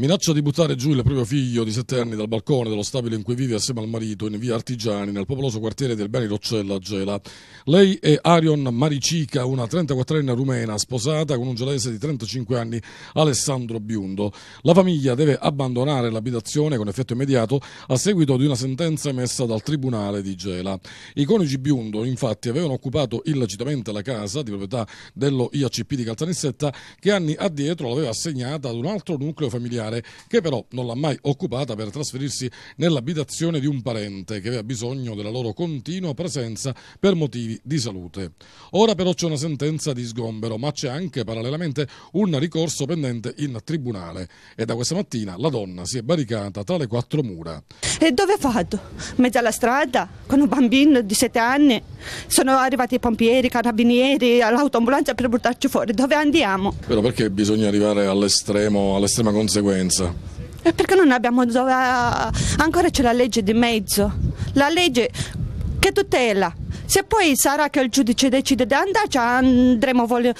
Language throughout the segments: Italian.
Minaccia di buttare giù il proprio figlio di sette anni dal balcone dello stabile in cui vive assieme al marito in via Artigiani, nel popoloso quartiere del Beni Roccella a Gela. Lei è Arion Maricica, una 34enne rumena, sposata con un gelese di 35 anni, Alessandro Biundo. La famiglia deve abbandonare l'abitazione con effetto immediato a seguito di una sentenza emessa dal Tribunale di Gela. I coniugi Biundo, infatti, avevano occupato illecitamente la casa di proprietà dello IACP di Caltanissetta, che anni addietro l'aveva assegnata ad un altro nucleo familiare familiare che però non l'ha mai occupata per trasferirsi nell'abitazione di un parente che aveva bisogno della loro continua presenza per motivi di salute. Ora però c'è una sentenza di sgombero, ma c'è anche parallelamente un ricorso pendente in tribunale e da questa mattina la donna si è barricata tra le quattro mura. E dove vado? In mezzo alla strada, con un bambino di 7 anni. Sono arrivati i pompieri, i carabinieri, l'autoambulanza per buttarci fuori. Dove andiamo? Però perché bisogna arrivare all'estremo, all'estrema conseguenza? Perché non abbiamo dove... Eh, ancora c'è la legge di mezzo. La legge che tutela. Se poi sarà che il giudice decide di andarci, andremo vol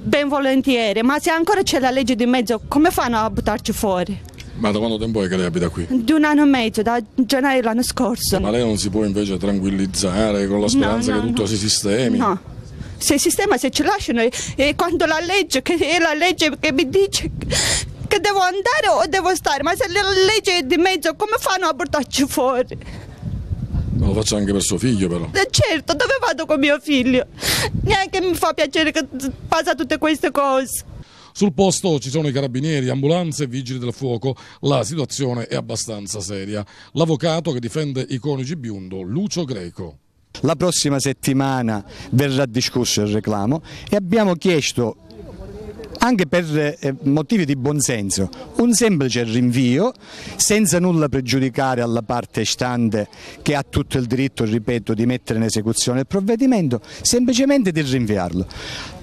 ben volentieri, ma se ancora c'è la legge di mezzo, come fanno a buttarci fuori? Ma da quanto tempo è che lei abita qui? Di un anno e mezzo, da gennaio l'anno scorso. Ma lei non si può invece tranquillizzare con la speranza no, no, che tutto no. si sistemi? No. Se il sistema, se ci lasciano, e quando la legge, che è la legge che mi dice che devo andare o devo stare, ma se la legge è di mezzo, come fanno a portarci fuori? Ma lo faccio anche per suo figlio, però. Eh, certo, dove vado con mio figlio? Neanche mi fa piacere che passa tutte queste cose. Sul posto ci sono i carabinieri, ambulanze e vigili del fuoco. La situazione è abbastanza seria. L'avvocato che difende i coniugi Biundo, Lucio Greco. La prossima settimana verrà discusso il reclamo e abbiamo chiesto anche per eh, motivi di buonsenso, un semplice rinvio senza nulla pregiudicare alla parte stante che ha tutto il diritto, ripeto, di mettere in esecuzione il provvedimento, semplicemente di rinviarlo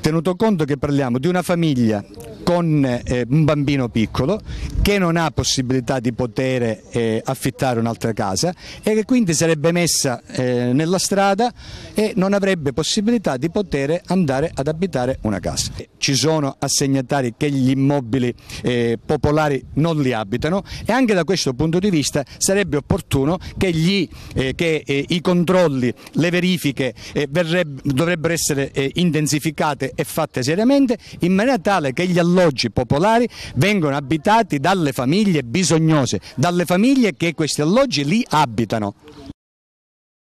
tenuto conto che parliamo di una famiglia con eh, un bambino piccolo che non ha possibilità di poter eh, affittare un'altra casa e che quindi sarebbe messa eh, nella strada e non avrebbe possibilità di poter andare ad abitare una casa. Ci sono assegnatari che gli immobili eh, popolari non li abitano e anche da questo punto di vista sarebbe opportuno che, gli, eh, che eh, i controlli, le verifiche verrebbe, dovrebbero essere intensificate e fatte seriamente in maniera tale che gli alloggi popolari vengano abitati dalle famiglie bisognose, dalle famiglie che questi alloggi li abitano.